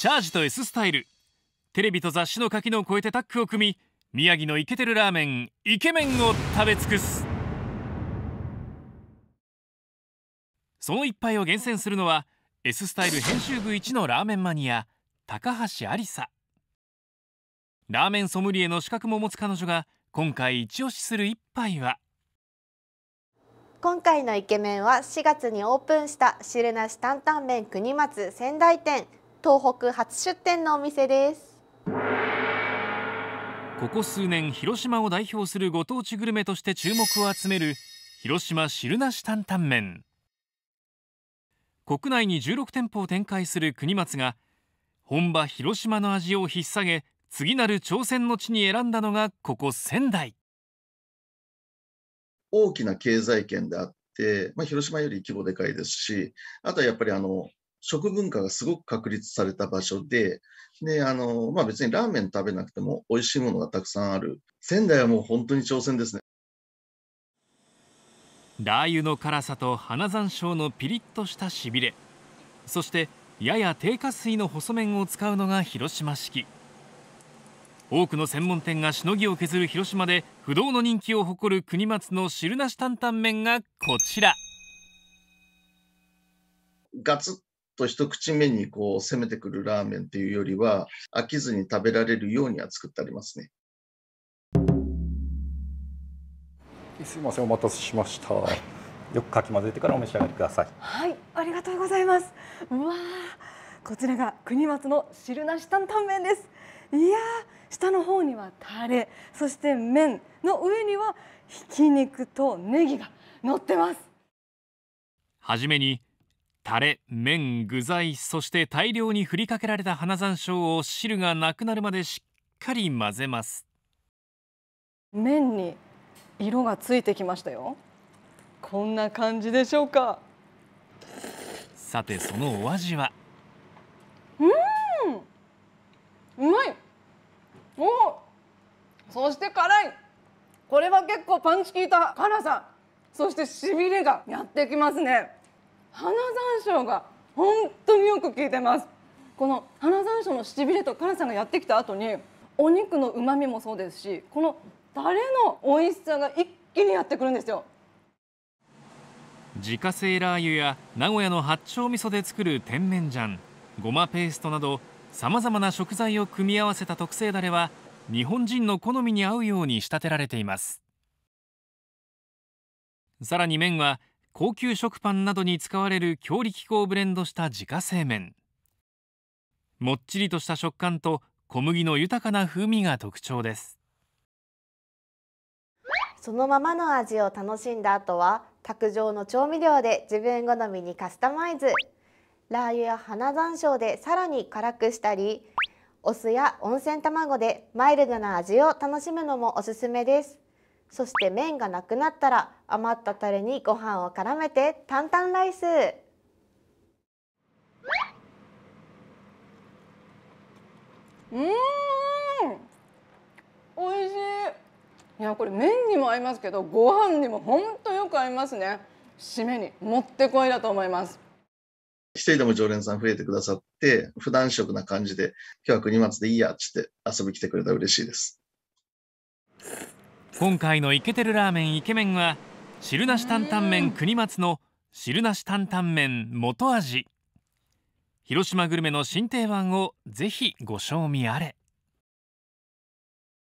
チャージと S スタイルテレビと雑誌の垣根を越えてタッグを組み宮城のイケてるラーメンイケメンを食べ尽くすその一杯を厳選するのは S スタイル編集部一のラーメンマニア高橋ありさラーメンソムリエの資格も持つ彼女が今回一押しする一杯は今回のイケメンは4月にオープンした汁なし担々麺国松仙台店東北初出店のお店ですここ数年広島を代表するご当地グルメとして注目を集める広島汁なし担々麺国内に16店舗を展開する国松が本場広島の味を引っ提げ次なる挑戦の地に選んだのがここ仙台大きな経済圏であって、まあ、広島より規模でかいですしあとはやっぱりあの食文化がすごく確立された場所で、で、あの、まあ、別にラーメン食べなくても美味しいものがたくさんある。仙台はもう本当に挑戦ですね。ラー油の辛さと花山椒のピリッとしたしびれ、そしてやや低加水の細麺を使うのが広島式。多くの専門店がしのぎを削る広島で不動の人気を誇る国松の汁なし担々麺がこちら。ガツッと一口目にこう攻めてくるラーメンっていうよりは飽きずに食べられるようには作ってありますね。すいませんお待たせしました。はい、よくかき混ぜてからお召し上がりください。はい、ありがとうございます。うわこちらが国松の汁なし担々麺です。いや下の方にはタレ、そして麺の上にはひき肉とネギが乗ってます。はじめにタレ麺具材そして大量に振りかけられた花山椒を汁がなくなるまでしっかり混ぜます麺に色がついてきましたよこんな感じでしょうかさてそのお味はうんうまいおそして辛いこれは結構パンチ効いた辛さそしてしびれがやってきますね花山椒が本当によく効いてますこの花山椒のしびれと辛さがやってきた後にお肉の旨まみもそうですしこのタレの美味しさが一気にやってくるんですよ自家製ラー油や名古屋の八丁味噌で作る甜麺醤ごまペーストなどさまざまな食材を組み合わせた特製だれは日本人の好みに合うように仕立てられていますさらに麺は高級食パンなどに使われる強力粉をブレンドした自家製麺もっちりとした食感と小麦の豊かな風味が特徴ですそのままの味を楽しんだ後は卓上の調味料で自分好みにカスタマイズラー油や花山椒でさらに辛くしたりお酢や温泉卵でマイルドな味を楽しむのもおすすめですそして麺がなくなったら余ったタレにご飯を絡めて担々ライスうんおいしいいやこれ麺にも合いますけどご飯にもほんとよく合いますね締めにもってこいだと思います一人でも常連さん増えてくださって普段食な感じで今日は国松でいいやっつって遊び来てくれたら嬉しいです今回のイケてるラーメンイケメンは汁なし担々麺国松の汁なし担々麺元味広島グルメの新定番をぜひご賞味あれ